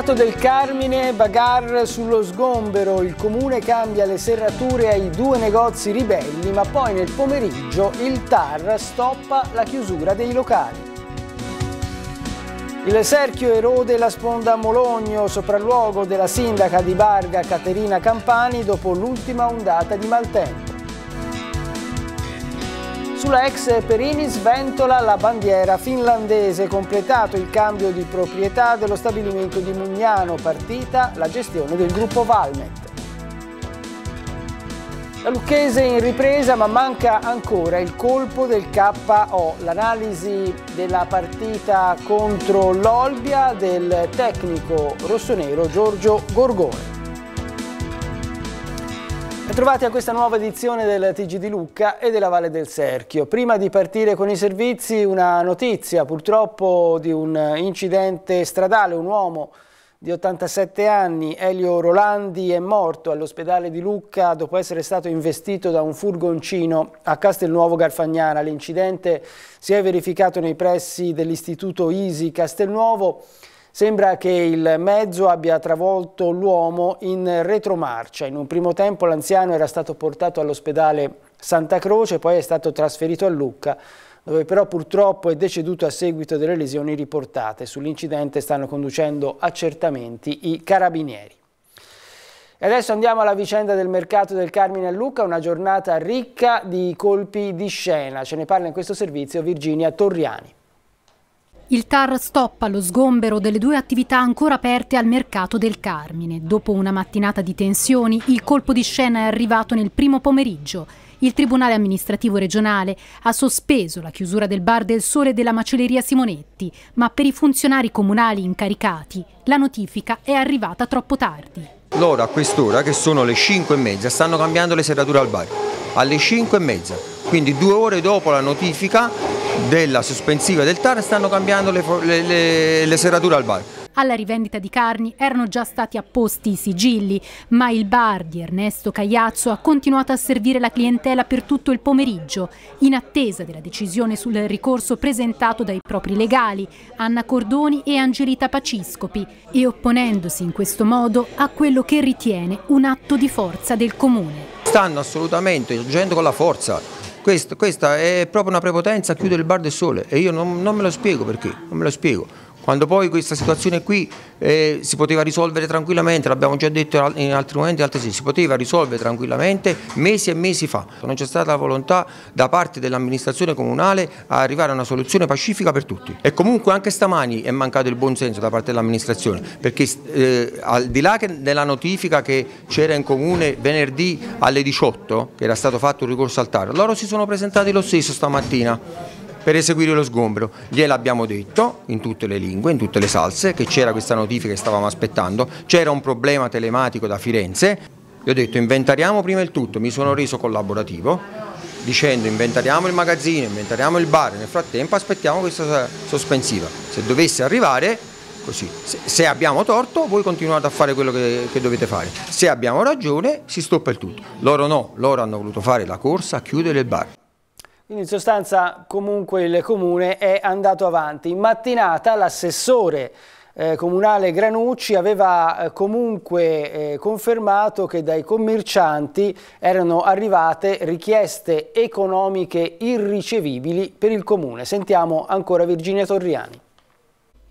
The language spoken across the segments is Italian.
Mercato del Carmine, bagar sullo sgombero, il comune cambia le serrature ai due negozi ribelli, ma poi nel pomeriggio il TAR stoppa la chiusura dei locali. Il Serchio erode la sponda Mologno, sopralluogo della sindaca di Barga Caterina Campani dopo l'ultima ondata di maltempo. Sulla ex Perini sventola la bandiera finlandese, completato il cambio di proprietà dello stabilimento di Mugnano, partita la gestione del gruppo Valmet. La Lucchese in ripresa ma manca ancora il colpo del KO. L'analisi della partita contro l'Olbia del tecnico rossonero Giorgio Gorgone. Trovati a questa nuova edizione del TG di Lucca e della Valle del Serchio. Prima di partire con i servizi una notizia purtroppo di un incidente stradale, un uomo di 87 anni, Elio Rolandi, è morto all'ospedale di Lucca dopo essere stato investito da un furgoncino a Castelnuovo Garfagnana. L'incidente si è verificato nei pressi dell'istituto ISI Castelnuovo Sembra che il mezzo abbia travolto l'uomo in retromarcia. In un primo tempo l'anziano era stato portato all'ospedale Santa Croce, poi è stato trasferito a Lucca, dove però purtroppo è deceduto a seguito delle lesioni riportate. Sull'incidente stanno conducendo accertamenti i carabinieri. E adesso andiamo alla vicenda del mercato del Carmine a Lucca, una giornata ricca di colpi di scena. Ce ne parla in questo servizio Virginia Torriani. Il TAR stoppa lo sgombero delle due attività ancora aperte al mercato del Carmine. Dopo una mattinata di tensioni, il colpo di scena è arrivato nel primo pomeriggio. Il Tribunale amministrativo regionale ha sospeso la chiusura del Bar del Sole e della macelleria Simonetti, ma per i funzionari comunali incaricati la notifica è arrivata troppo tardi. Loro a quest'ora, che sono le 5 e mezza, stanno cambiando le serrature al bar. Alle 5 e mezza, quindi due ore dopo la notifica della sospensiva del TAR stanno cambiando le, le, le, le serrature al bar. Alla rivendita di carni erano già stati apposti i sigilli, ma il bar di Ernesto Cagliazzo ha continuato a servire la clientela per tutto il pomeriggio, in attesa della decisione sul ricorso presentato dai propri legali, Anna Cordoni e Angelita Paciscopi, e opponendosi in questo modo a quello che ritiene un atto di forza del Comune. Stanno assolutamente agendo con la forza, questo, questa è proprio una prepotenza, chiude il bar del sole e io non, non me lo spiego perché, non me lo spiego quando poi questa situazione qui eh, si poteva risolvere tranquillamente, l'abbiamo già detto in altri momenti, in altri siti, si poteva risolvere tranquillamente mesi e mesi fa. Non c'è stata la volontà da parte dell'amministrazione comunale a arrivare a una soluzione pacifica per tutti. E comunque anche stamani è mancato il buon senso da parte dell'amministrazione, perché eh, al di là della notifica che c'era in comune venerdì alle 18, che era stato fatto un ricorso al TAR, loro si sono presentati lo stesso stamattina per eseguire lo sgombero. Gliel'abbiamo detto in tutte le lingue, in tutte le salse, che c'era questa notifica che stavamo aspettando, c'era un problema telematico da Firenze, gli ho detto inventariamo prima il tutto, mi sono reso collaborativo dicendo inventariamo il magazzino, inventariamo il bar, nel frattempo aspettiamo questa sospensiva. Se dovesse arrivare, così, se abbiamo torto voi continuate a fare quello che, che dovete fare, se abbiamo ragione si stoppa il tutto. Loro no, loro hanno voluto fare la corsa a chiudere il bar. In sostanza comunque il comune è andato avanti. In mattinata l'assessore eh, comunale Granucci aveva eh, comunque eh, confermato che dai commercianti erano arrivate richieste economiche irricevibili per il comune. Sentiamo ancora Virginia Torriani.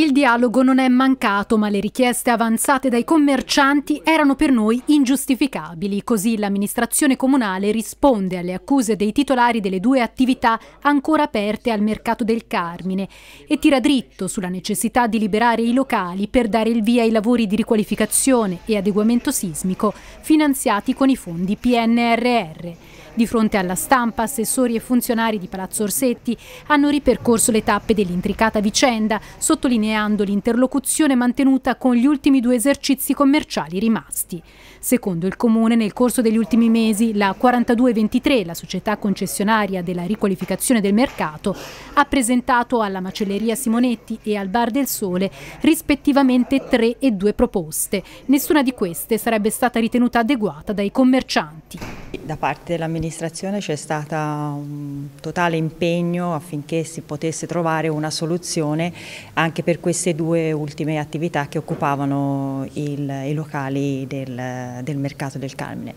Il dialogo non è mancato, ma le richieste avanzate dai commercianti erano per noi ingiustificabili. Così l'amministrazione comunale risponde alle accuse dei titolari delle due attività ancora aperte al mercato del Carmine e tira dritto sulla necessità di liberare i locali per dare il via ai lavori di riqualificazione e adeguamento sismico finanziati con i fondi PNRR. Di fronte alla stampa, assessori e funzionari di Palazzo Orsetti hanno ripercorso le tappe dell'intricata vicenda, sottolineando l'interlocuzione mantenuta con gli ultimi due esercizi commerciali rimasti. Secondo il Comune, nel corso degli ultimi mesi, la 4223, la società concessionaria della riqualificazione del mercato, ha presentato alla macelleria Simonetti e al Bar del Sole rispettivamente tre e due proposte. Nessuna di queste sarebbe stata ritenuta adeguata dai commercianti. Da parte dell'amministrazione amministrazione c'è stato un totale impegno affinché si potesse trovare una soluzione anche per queste due ultime attività che occupavano il, i locali del, del mercato del Carmine.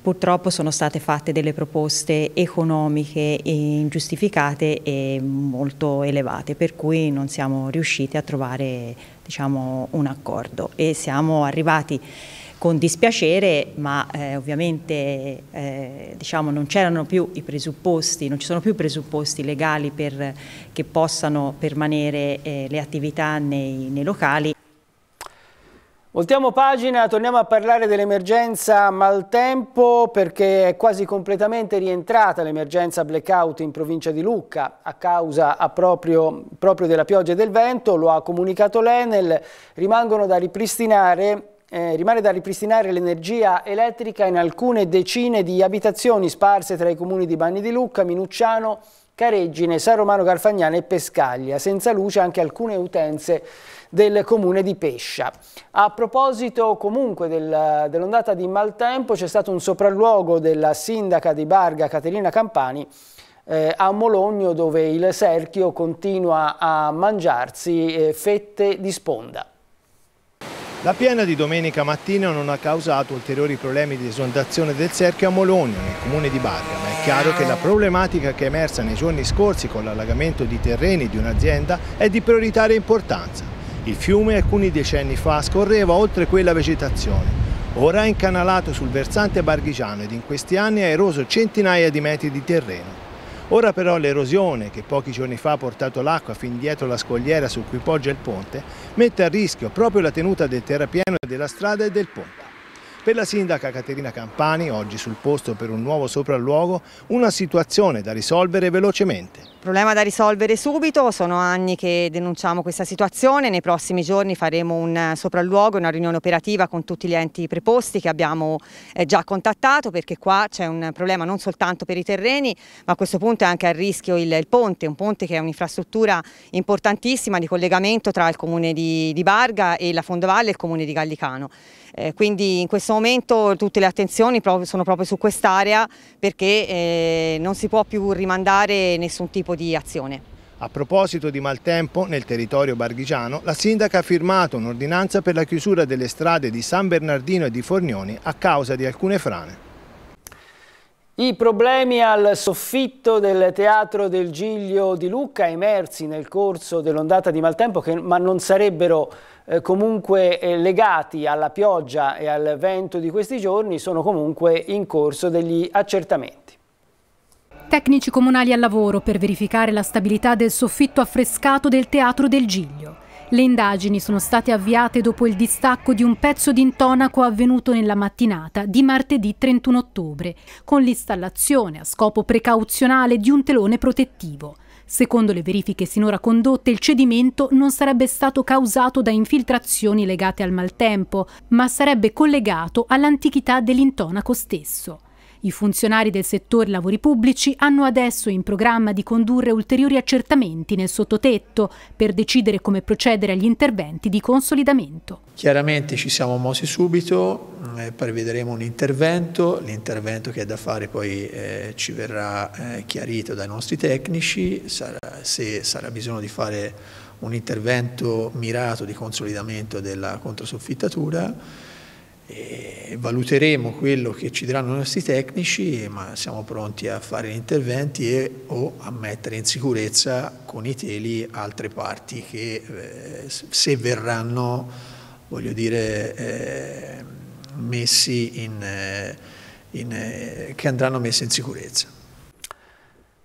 Purtroppo sono state fatte delle proposte economiche ingiustificate e molto elevate, per cui non siamo riusciti a trovare diciamo, un accordo e siamo arrivati con dispiacere, ma eh, ovviamente eh, diciamo, non c'erano più i presupposti, non ci sono più i presupposti legali per, che possano permanere eh, le attività nei, nei locali. Voltiamo pagina, torniamo a parlare dell'emergenza maltempo perché è quasi completamente rientrata l'emergenza blackout in provincia di Lucca a causa a proprio, proprio della pioggia e del vento, lo ha comunicato l'Enel, rimangono da ripristinare eh, rimane da ripristinare l'energia elettrica in alcune decine di abitazioni sparse tra i comuni di Bagni di Lucca, Minucciano, Careggine, San Romano Garfagnana e Pescaglia, senza luce anche alcune utenze del comune di Pescia. A proposito comunque del, dell'ondata di maltempo c'è stato un sopralluogo della sindaca di Barga Caterina Campani eh, a Mologno dove il Serchio continua a mangiarsi eh, fette di sponda. La piena di domenica mattina non ha causato ulteriori problemi di esondazione del cerchio a Mologno, nel comune di Barga, ma è chiaro che la problematica che è emersa nei giorni scorsi con l'allagamento di terreni di un'azienda è di prioritaria importanza. Il fiume alcuni decenni fa scorreva oltre quella vegetazione. Ora è incanalato sul versante barghigiano ed in questi anni ha eroso centinaia di metri di terreno. Ora però l'erosione che pochi giorni fa ha portato l'acqua fin dietro la scogliera su cui poggia il ponte mette a rischio proprio la tenuta del terrapieno della strada e del ponte. Per la sindaca Caterina Campani, oggi sul posto per un nuovo sopralluogo, una situazione da risolvere velocemente. Problema da risolvere subito, sono anni che denunciamo questa situazione, nei prossimi giorni faremo un sopralluogo, una riunione operativa con tutti gli enti preposti che abbiamo eh, già contattato perché qua c'è un problema non soltanto per i terreni ma a questo punto è anche a rischio il, ponte, un ponte che è un'infrastruttura importantissima di collegamento tra il comune di, di Barga e la Fondovalle e il comune di Gallicano. Eh, quindi in questo momento tutte le attenzioni sono proprio su quest'area perché eh, non si può più rimandare nessun tipo di azione. A proposito di maltempo, nel territorio barghigiano, la sindaca ha firmato un'ordinanza per la chiusura delle strade di San Bernardino e di Fornioni a causa di alcune frane. I problemi al soffitto del Teatro del Giglio di Lucca emersi nel corso dell'ondata di maltempo che ma non sarebbero eh, comunque eh, legati alla pioggia e al vento di questi giorni sono comunque in corso degli accertamenti. Tecnici comunali al lavoro per verificare la stabilità del soffitto affrescato del Teatro del Giglio. Le indagini sono state avviate dopo il distacco di un pezzo di intonaco avvenuto nella mattinata di martedì 31 ottobre, con l'installazione a scopo precauzionale di un telone protettivo. Secondo le verifiche sinora condotte, il cedimento non sarebbe stato causato da infiltrazioni legate al maltempo, ma sarebbe collegato all'antichità dell'intonaco stesso. I funzionari del settore lavori pubblici hanno adesso in programma di condurre ulteriori accertamenti nel sottotetto per decidere come procedere agli interventi di consolidamento. Chiaramente ci siamo mossi subito, mm, eh, prevederemo un intervento, l'intervento che è da fare poi eh, ci verrà eh, chiarito dai nostri tecnici, sarà, se sarà bisogno di fare un intervento mirato di consolidamento della controsoffittatura e valuteremo quello che ci diranno i nostri tecnici, ma siamo pronti a fare gli interventi e, o a mettere in sicurezza con i teli altre parti che eh, se verranno voglio dire, eh, messi in, eh, in, eh, che andranno messe in sicurezza.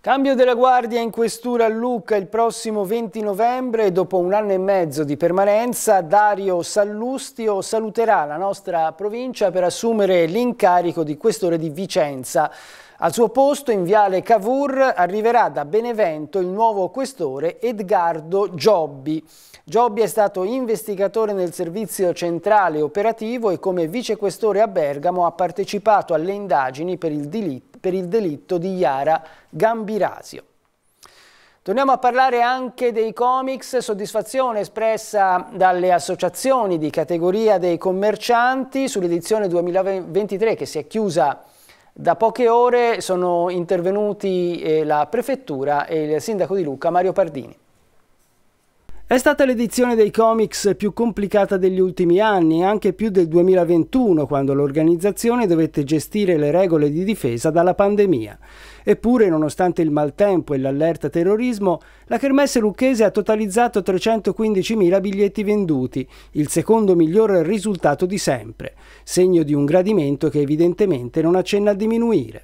Cambio della guardia in questura a Lucca il prossimo 20 novembre. Dopo un anno e mezzo di permanenza, Dario Sallustio saluterà la nostra provincia per assumere l'incarico di questore di Vicenza. Al suo posto, in viale Cavour, arriverà da Benevento il nuovo questore Edgardo Giobbi. Giobbi è stato investigatore nel servizio centrale operativo e come vicequestore a Bergamo ha partecipato alle indagini per il delitto per il delitto di Iara Gambirasio. Torniamo a parlare anche dei comics, soddisfazione espressa dalle associazioni di categoria dei commercianti sull'edizione 2023 che si è chiusa da poche ore, sono intervenuti eh, la prefettura e il sindaco di Lucca Mario Pardini. È stata l'edizione dei comics più complicata degli ultimi anni, anche più del 2021, quando l'organizzazione dovette gestire le regole di difesa dalla pandemia. Eppure, nonostante il maltempo e l'allerta terrorismo, la Kermesse Lucchese ha totalizzato 315.000 biglietti venduti, il secondo miglior risultato di sempre, segno di un gradimento che evidentemente non accenna a diminuire.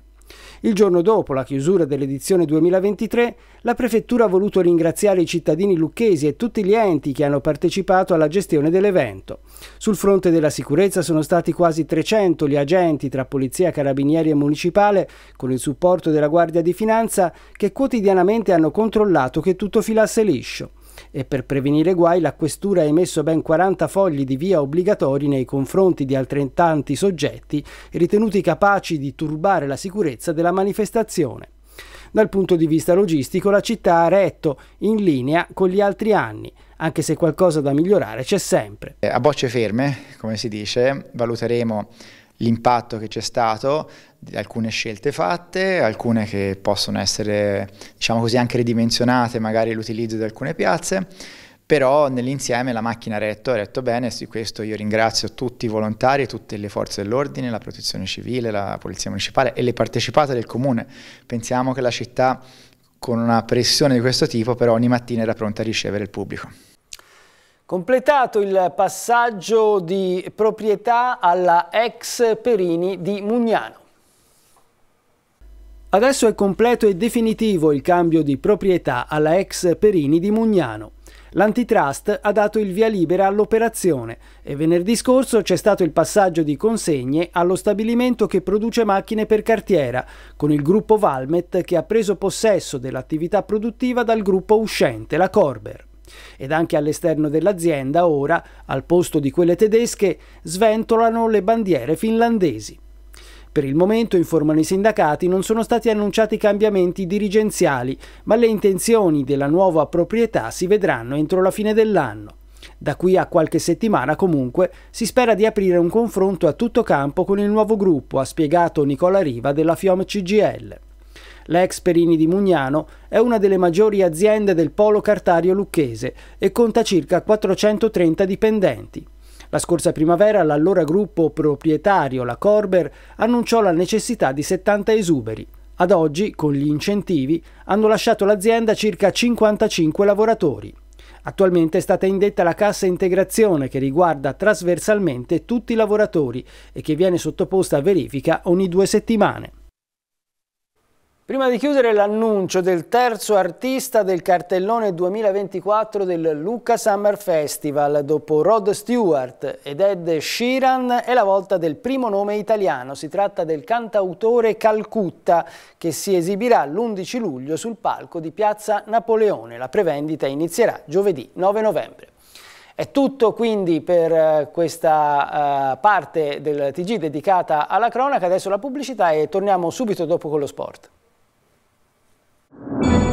Il giorno dopo la chiusura dell'edizione 2023, la Prefettura ha voluto ringraziare i cittadini lucchesi e tutti gli enti che hanno partecipato alla gestione dell'evento. Sul fronte della sicurezza sono stati quasi 300 gli agenti tra Polizia, Carabinieri e Municipale, con il supporto della Guardia di Finanza, che quotidianamente hanno controllato che tutto filasse liscio e per prevenire guai la questura ha emesso ben 40 fogli di via obbligatori nei confronti di altrettanti soggetti ritenuti capaci di turbare la sicurezza della manifestazione. Dal punto di vista logistico la città ha retto in linea con gli altri anni, anche se qualcosa da migliorare c'è sempre. Eh, a bocce ferme, come si dice, valuteremo l'impatto che c'è stato, alcune scelte fatte, alcune che possono essere diciamo così anche ridimensionate magari l'utilizzo di alcune piazze, però nell'insieme la macchina ha retto, ha retto bene, su questo io ringrazio tutti i volontari, tutte le forze dell'ordine, la protezione civile, la polizia municipale e le partecipate del comune. Pensiamo che la città con una pressione di questo tipo però ogni mattina era pronta a ricevere il pubblico. Completato il passaggio di proprietà alla ex Perini di Mugnano. Adesso è completo e definitivo il cambio di proprietà alla ex Perini di Mugnano. L'antitrust ha dato il via libera all'operazione e venerdì scorso c'è stato il passaggio di consegne allo stabilimento che produce macchine per cartiera, con il gruppo Valmet che ha preso possesso dell'attività produttiva dal gruppo uscente, la Corber. Ed anche all'esterno dell'azienda ora, al posto di quelle tedesche, sventolano le bandiere finlandesi. Per il momento, informano i sindacati, non sono stati annunciati cambiamenti dirigenziali, ma le intenzioni della nuova proprietà si vedranno entro la fine dell'anno. Da qui a qualche settimana comunque si spera di aprire un confronto a tutto campo con il nuovo gruppo, ha spiegato Nicola Riva della Fiom CGL. L'ex Perini di Mugnano è una delle maggiori aziende del polo cartario lucchese e conta circa 430 dipendenti. La scorsa primavera l'allora gruppo proprietario, la Corber, annunciò la necessità di 70 esuberi. Ad oggi, con gli incentivi, hanno lasciato l'azienda circa 55 lavoratori. Attualmente è stata indetta la cassa integrazione che riguarda trasversalmente tutti i lavoratori e che viene sottoposta a verifica ogni due settimane. Prima di chiudere l'annuncio del terzo artista del cartellone 2024 del Lucca Summer Festival, dopo Rod Stewart ed Ed Sheeran, è la volta del primo nome italiano. Si tratta del cantautore Calcutta, che si esibirà l'11 luglio sul palco di Piazza Napoleone. La prevendita inizierà giovedì 9 novembre. È tutto quindi per eh, questa eh, parte del TG dedicata alla cronaca, adesso la pubblicità e torniamo subito dopo con lo sport. Thank you.